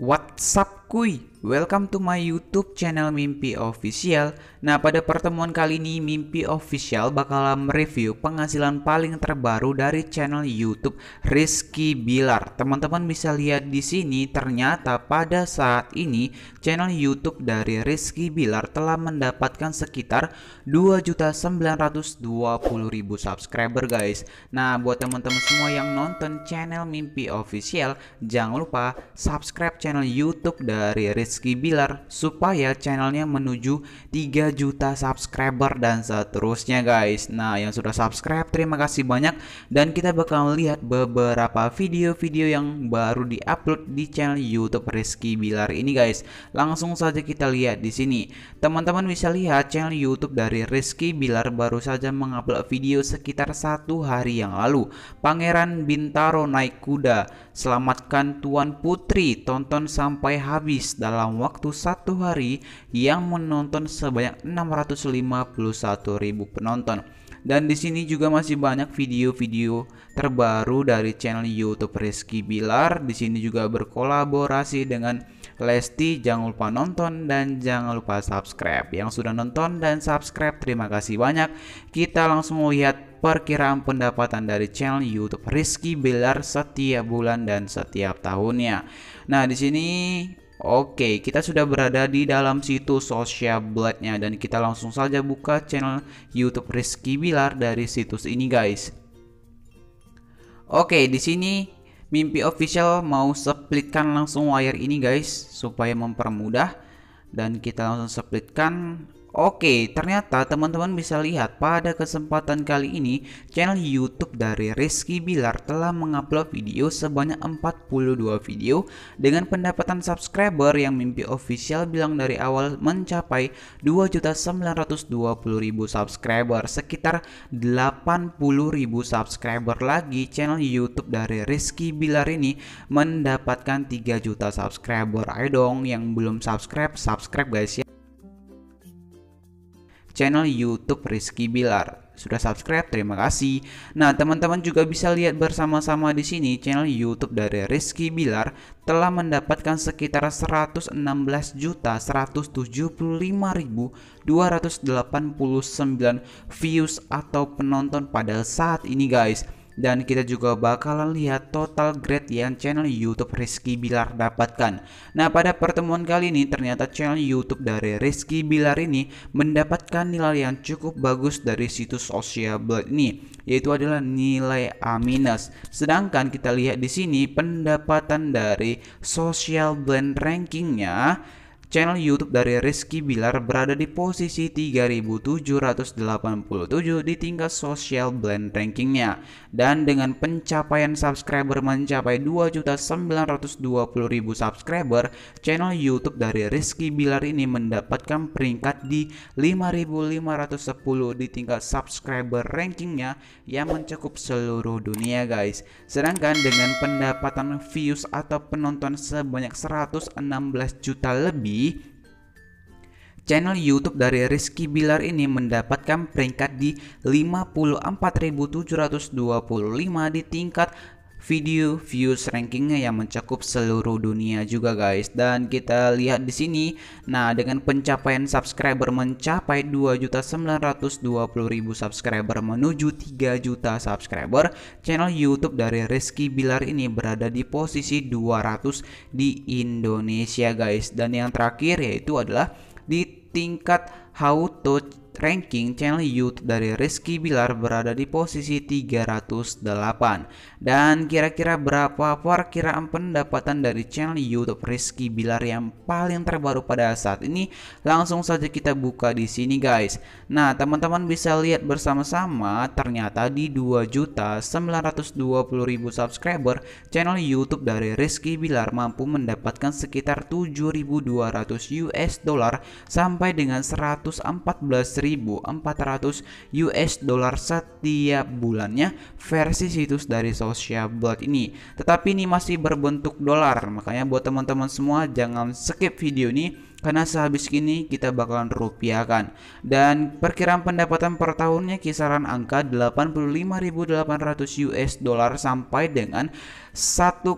WhatsApp kuy Welcome to my YouTube channel Mimpi Official. Nah, pada pertemuan kali ini Mimpi Official bakal mereview penghasilan paling terbaru dari channel YouTube Rizky Bilar. Teman-teman bisa lihat di sini ternyata pada saat ini channel YouTube dari Rizky Bilar telah mendapatkan sekitar 2.920.000 subscriber, guys. Nah, buat teman-teman semua yang nonton channel Mimpi Official, jangan lupa subscribe channel YouTube dari Rizky Rizky Bilar supaya channelnya menuju 3 juta subscriber dan seterusnya guys nah yang sudah subscribe terima kasih banyak dan kita bakal lihat beberapa video-video yang baru diupload di channel YouTube Rizky Bilar ini guys langsung saja kita lihat di sini teman-teman bisa lihat channel YouTube dari Rizky Bilar baru saja mengupload video sekitar satu hari yang lalu Pangeran Bintaro naik kuda selamatkan Tuan Putri tonton sampai habis dalam dalam waktu satu hari yang menonton sebanyak ribu penonton. Dan di sini juga masih banyak video-video terbaru dari channel YouTube Rizky Bilar. Di sini juga berkolaborasi dengan Lesti. Jangan lupa nonton dan jangan lupa subscribe. Yang sudah nonton dan subscribe, terima kasih banyak. Kita langsung lihat perkiraan pendapatan dari channel YouTube Rizky Bilar setiap bulan dan setiap tahunnya. Nah, di sini Oke, kita sudah berada di dalam situs Blade nya dan kita langsung saja buka channel YouTube Rizky Bilar dari situs ini guys. Oke, di sini Mimpi Official mau splitkan langsung wire ini guys supaya mempermudah dan kita langsung splitkan Oke, ternyata teman-teman bisa lihat pada kesempatan kali ini channel YouTube dari Rizky Bilar telah mengupload video sebanyak 42 video dengan pendapatan subscriber yang mimpi official bilang dari awal mencapai 2.920.000 subscriber, sekitar 80.000 subscriber lagi channel YouTube dari Rizky Bilar ini mendapatkan 3 juta subscriber. Ayo dong yang belum subscribe, subscribe guys ya channel YouTube Rizky Bilar. Sudah subscribe, terima kasih. Nah, teman-teman juga bisa lihat bersama-sama di sini channel YouTube dari Rizky Bilar telah mendapatkan sekitar 116.175.289 views atau penonton pada saat ini, guys dan kita juga bakalan lihat total grade yang channel YouTube Rizky Bilar dapatkan. Nah, pada pertemuan kali ini ternyata channel YouTube dari Rizky Bilar ini mendapatkan nilai yang cukup bagus dari situs Social Blade ini, yaitu adalah nilai A-. Sedangkan kita lihat di sini pendapatan dari Social Blend rankingnya channel YouTube dari Rizky Bilar berada di posisi 3787 di tingkat social blend rankingnya dan dengan pencapaian subscriber mencapai 2.920.000 subscriber, channel YouTube dari Rizky Bilar ini mendapatkan peringkat di 5.510 di tingkat subscriber rankingnya yang mencakup seluruh dunia guys. Sedangkan dengan pendapatan views atau penonton sebanyak 116 juta lebih Channel YouTube dari Rizky Bilar ini mendapatkan peringkat di 54.725 di tingkat video views rankingnya yang mencakup seluruh dunia juga guys dan kita lihat di sini nah dengan pencapaian subscriber mencapai 2.920.000 subscriber menuju 3 juta subscriber channel YouTube dari Rizky Bilar ini berada di posisi 200 di Indonesia guys dan yang terakhir yaitu adalah di tingkat how to ranking channel YouTube dari Rizky Bilar berada di posisi 308 dan kira-kira berapa perkiraan pendapatan dari channel YouTube Rizky Bilar yang paling terbaru pada saat ini langsung saja kita buka di sini guys nah teman-teman bisa lihat bersama-sama ternyata di 2.920.000 subscriber channel YouTube dari Rizky Bilar mampu mendapatkan sekitar 7.200 US dollar sampai dengan 114 1.400 US dollar setiap bulannya versi situs dari Social Blood ini. Tetapi ini masih berbentuk dolar, makanya buat teman-teman semua jangan skip video ini karena sehabis ini kita bakalan rupiahkan dan perkiraan pendapatan per tahunnya kisaran angka 85.800 US dollar sampai dengan 1,4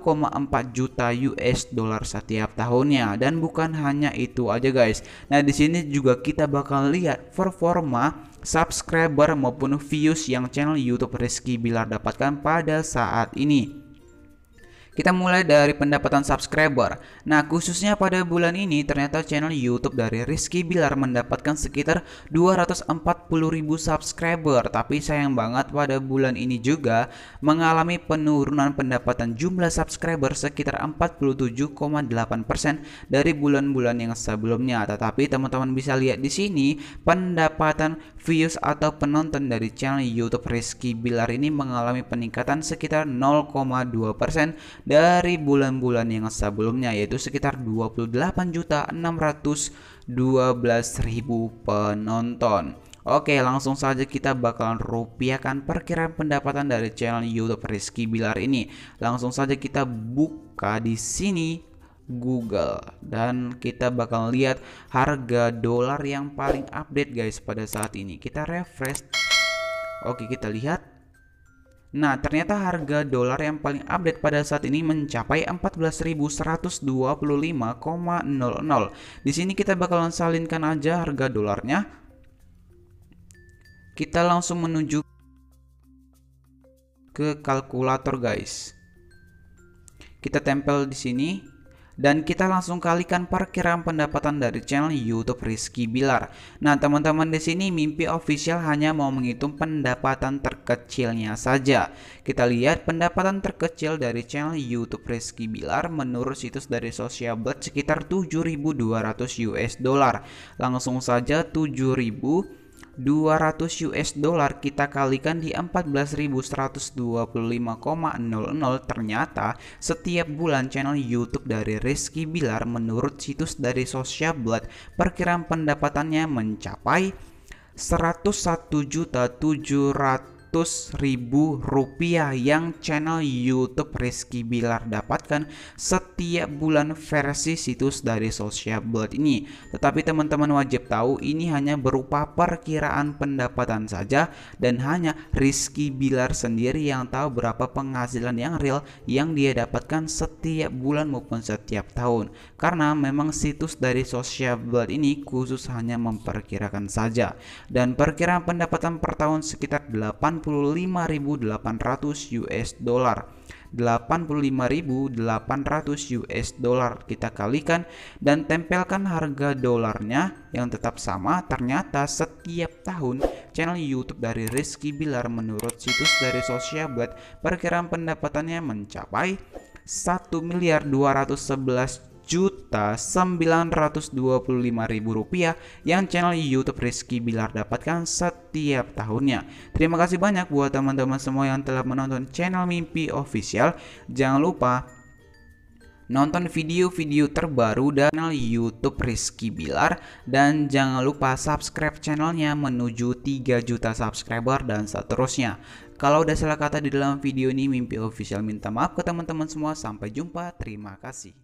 juta US dollar setiap tahunnya dan bukan hanya itu aja guys. Nah, di sini juga kita bakal lihat performa subscriber maupun views yang channel YouTube Rizky Bilar dapatkan pada saat ini. Kita mulai dari pendapatan subscriber. Nah, khususnya pada bulan ini ternyata channel YouTube dari Rizky Bilar mendapatkan sekitar 240.000 subscriber, tapi sayang banget pada bulan ini juga mengalami penurunan pendapatan jumlah subscriber sekitar 47,8% dari bulan-bulan yang sebelumnya. Tetapi teman-teman bisa lihat di sini pendapatan views atau penonton dari channel YouTube Rizky Bilar ini mengalami peningkatan sekitar 0,2% dari bulan-bulan yang sebelumnya yaitu sekitar 28.612.000 penonton. Oke langsung saja kita bakalan rupiahkan perkiraan pendapatan dari channel YouTube Rizky Bilar ini. Langsung saja kita buka di sini Google dan kita bakal lihat harga dolar yang paling update guys pada saat ini. Kita refresh. Oke, kita lihat. Nah, ternyata harga dolar yang paling update pada saat ini mencapai 14.125,00. Di sini kita bakalan salinkan aja harga dolarnya. Kita langsung menuju ke kalkulator guys. Kita tempel di sini dan kita langsung kalikan perkiraan pendapatan dari channel YouTube Rizky Bilar. Nah, teman-teman di sini mimpi official hanya mau menghitung pendapatan terkecilnya saja. Kita lihat pendapatan terkecil dari channel YouTube Rizky Bilar menurut situs dari social Socialbird sekitar 7.200 US dollar. Langsung saja 7.000 200 US dollar kita kalikan di 14.125,00 ternyata setiap bulan channel YouTube dari Rizky Bilar menurut situs dari social Blood perkiraan pendapatannya mencapai 101.700 ribu rupiah yang channel YouTube Rizky Bilar dapatkan setiap bulan versi situs dari social Blade ini. Tetapi teman-teman wajib tahu ini hanya berupa perkiraan pendapatan saja dan hanya Rizky Bilar sendiri yang tahu berapa penghasilan yang real yang dia dapatkan setiap bulan maupun setiap tahun. Karena memang situs dari social Blade ini khusus hanya memperkirakan saja dan perkiraan pendapatan per tahun sekitar 8 85.800 US dollar. 85.800 US dollar kita kalikan dan tempelkan harga dolarnya yang tetap sama ternyata setiap tahun channel YouTube dari Rizky Bilar menurut situs dari Social Blade perkiraan pendapatannya mencapai 1 miliar 211 rp rupiah yang channel YouTube Rizky Bilar dapatkan setiap tahunnya. Terima kasih banyak buat teman-teman semua yang telah menonton channel Mimpi Official. Jangan lupa nonton video-video terbaru dari channel YouTube Rizky Bilar dan jangan lupa subscribe channelnya menuju 3 juta subscriber dan seterusnya. Kalau udah salah kata di dalam video ini, Mimpi Official minta maaf ke teman-teman semua. Sampai jumpa, terima kasih.